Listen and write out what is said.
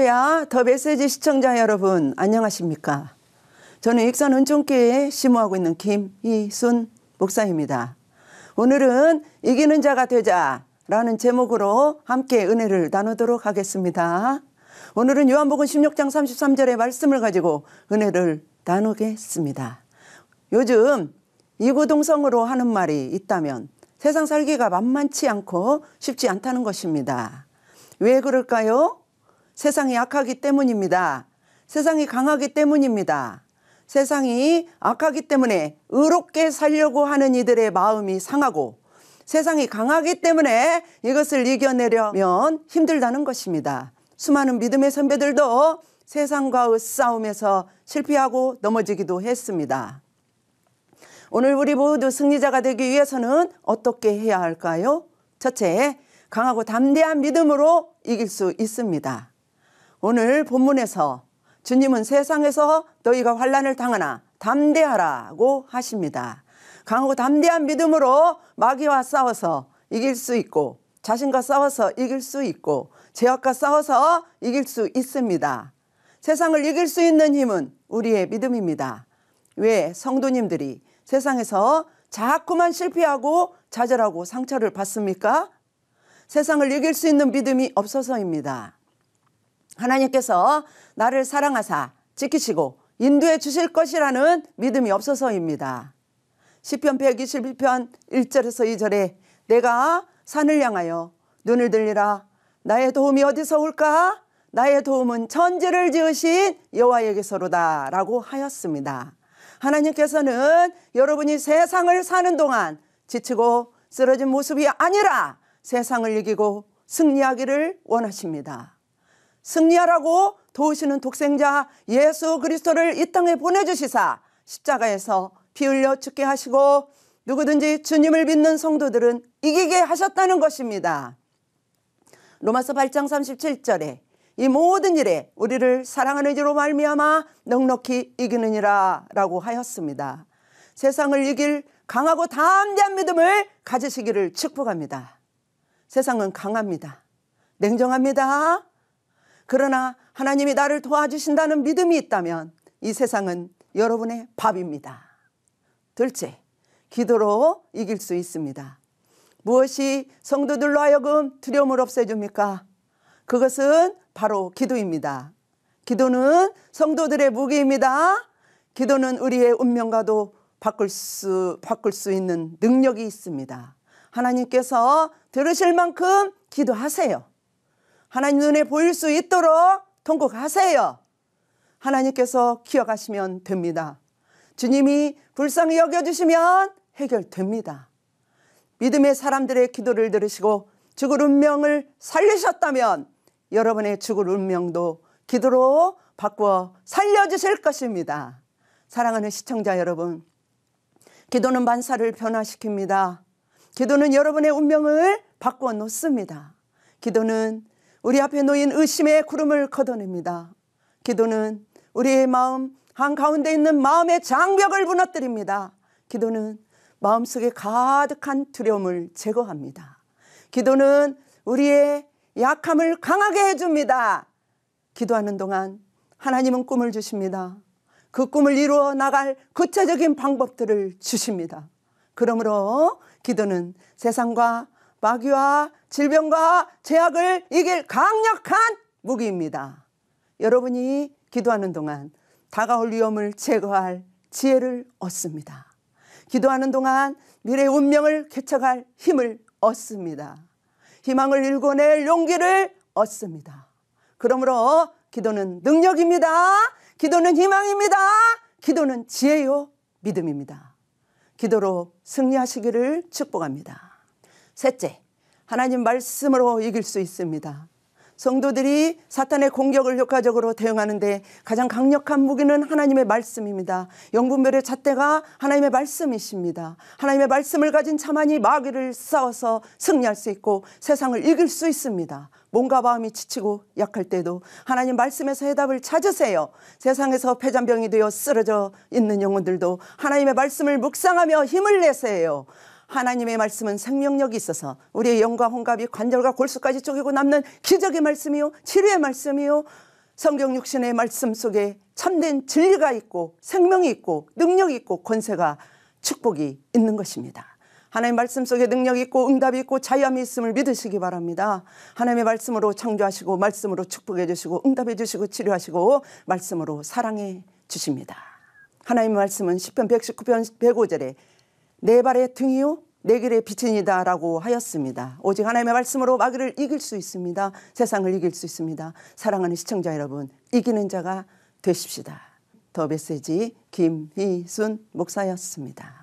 할렐루야 더 메시지 시청자 여러분 안녕하십니까 저는 익산 은총교회에 심호하고 있는 김희순 목사입니다 오늘은 이기는 자가 되자 라는 제목으로 함께 은혜를 나누도록 하겠습니다 오늘은 요한복음 16장 33절의 말씀을 가지고 은혜를 나누겠습니다 요즘 이구동성으로 하는 말이 있다면 세상 살기가 만만치 않고 쉽지 않다는 것입니다 왜 그럴까요? 세상이 악하기 때문입니다. 세상이 강하기 때문입니다. 세상이 악하기 때문에 의롭게 살려고 하는 이들의 마음이 상하고 세상이 강하기 때문에 이것을 이겨내려면 힘들다는 것입니다. 수많은 믿음의 선배들도 세상과의 싸움에서 실패하고 넘어지기도 했습니다. 오늘 우리 모두 승리자가 되기 위해서는 어떻게 해야 할까요? 첫째, 강하고 담대한 믿음으로 이길 수 있습니다. 오늘 본문에서 주님은 세상에서 너희가 환란을 당하나 담대하라고 하십니다. 강하고 담대한 믿음으로 마귀와 싸워서 이길 수 있고 자신과 싸워서 이길 수 있고 죄악과 싸워서 이길 수 있습니다. 세상을 이길 수 있는 힘은 우리의 믿음입니다. 왜 성도님들이 세상에서 자꾸만 실패하고 좌절하고 상처를 받습니까? 세상을 이길 수 있는 믿음이 없어서입니다. 하나님께서 나를 사랑하사 지키시고 인도해 주실 것이라는 믿음이 없어서입니다. 시편 121편 1절에서 2절에 내가 산을 향하여 눈을 들리라 나의 도움이 어디서 올까 나의 도움은 천지를 지으신 여호와에게서로다라고 하였습니다. 하나님께서는 여러분이 세상을 사는 동안 지치고 쓰러진 모습이 아니라 세상을 이기고 승리하기를 원하십니다. 승리하라고 도우시는 독생자 예수 그리스도를 이 땅에 보내주시사 십자가에서 피 흘려 죽게 하시고 누구든지 주님을 믿는 성도들은 이기게 하셨다는 것입니다. 로마서 8장 37절에 이 모든 일에 우리를 사랑하는 이로 말미암아 넉넉히 이기느니라라고 하였습니다. 세상을 이길 강하고 담대한 믿음을 가지시기를 축복합니다. 세상은 강합니다. 냉정합니다. 그러나 하나님이 나를 도와주신다는 믿음이 있다면 이 세상은 여러분의 밥입니다. 둘째, 기도로 이길 수 있습니다. 무엇이 성도들로 하여금 두려움을 없애줍니까? 그것은 바로 기도입니다. 기도는 성도들의 무기입니다. 기도는 우리의 운명과도 바꿀 수, 바꿀 수 있는 능력이 있습니다. 하나님께서 들으실 만큼 기도하세요. 하나님 눈에 보일 수 있도록 통곡하세요. 하나님께서 기억하시면 됩니다. 주님이 불쌍히 여겨주시면 해결됩니다. 믿음의 사람들의 기도를 들으시고 죽을 운명을 살리셨다면 여러분의 죽을 운명도 기도로 바꾸어 살려주실 것입니다. 사랑하는 시청자 여러분, 기도는 만사를 변화시킵니다. 기도는 여러분의 운명을 바꾸 놓습니다. 기도는 우리 앞에 놓인 의심의 구름을 걷어냅니다. 기도는 우리의 마음 한가운데 있는 마음의 장벽을 무너뜨립니다. 기도는 마음속에 가득한 두려움을 제거합니다. 기도는 우리의 약함을 강하게 해줍니다. 기도하는 동안 하나님은 꿈을 주십니다. 그 꿈을 이루어 나갈 구체적인 방법들을 주십니다. 그러므로 기도는 세상과 마귀와 질병과 제약을 이길 강력한 무기입니다. 여러분이 기도하는 동안 다가올 위험을 제거할 지혜를 얻습니다. 기도하는 동안 미래의 운명을 개척할 힘을 얻습니다. 희망을 일궈낼 용기를 얻습니다. 그러므로 기도는 능력입니다. 기도는 희망입니다. 기도는 지혜요, 믿음입니다. 기도로 승리하시기를 축복합니다. 셋째, 하나님 말씀으로 이길 수 있습니다. 성도들이 사탄의 공격을 효과적으로 대응하는데 가장 강력한 무기는 하나님의 말씀입니다. 영분별의 잣대가 하나님의 말씀이십니다. 하나님의 말씀을 가진 자만이 마귀를 싸워서 승리할 수 있고 세상을 이길 수 있습니다. 몸과 마음이 지치고 약할 때도 하나님 말씀에서 해답을 찾으세요. 세상에서 폐잔병이 되어 쓰러져 있는 영혼들도 하나님의 말씀을 묵상하며 힘을 내세요. 하나님의 말씀은 생명력이 있어서 우리의 영과 홍갑이 관절과 골수까지 쪼개고 남는 기적의 말씀이요 치료의 말씀이요 성경 육신의 말씀 속에 참된 진리가 있고 생명이 있고 능력이 있고 권세가 축복이 있는 것입니다. 하나님 말씀 속에 능력이 있고 응답이 있고 자유함이 있음을 믿으시기 바랍니다. 하나님의 말씀으로 창조하시고 말씀으로 축복해 주시고 응답해 주시고 치료하시고 말씀으로 사랑해 주십니다. 하나님의 말씀은 10편 119편 105절에 내 발의 등이요 내 길의 빛이니다라고 하였습니다. 오직 하나님의 말씀으로 마귀를 이길 수 있습니다. 세상을 이길 수 있습니다. 사랑하는 시청자 여러분, 이기는 자가 되십시다. 더 메시지 김희순 목사였습니다.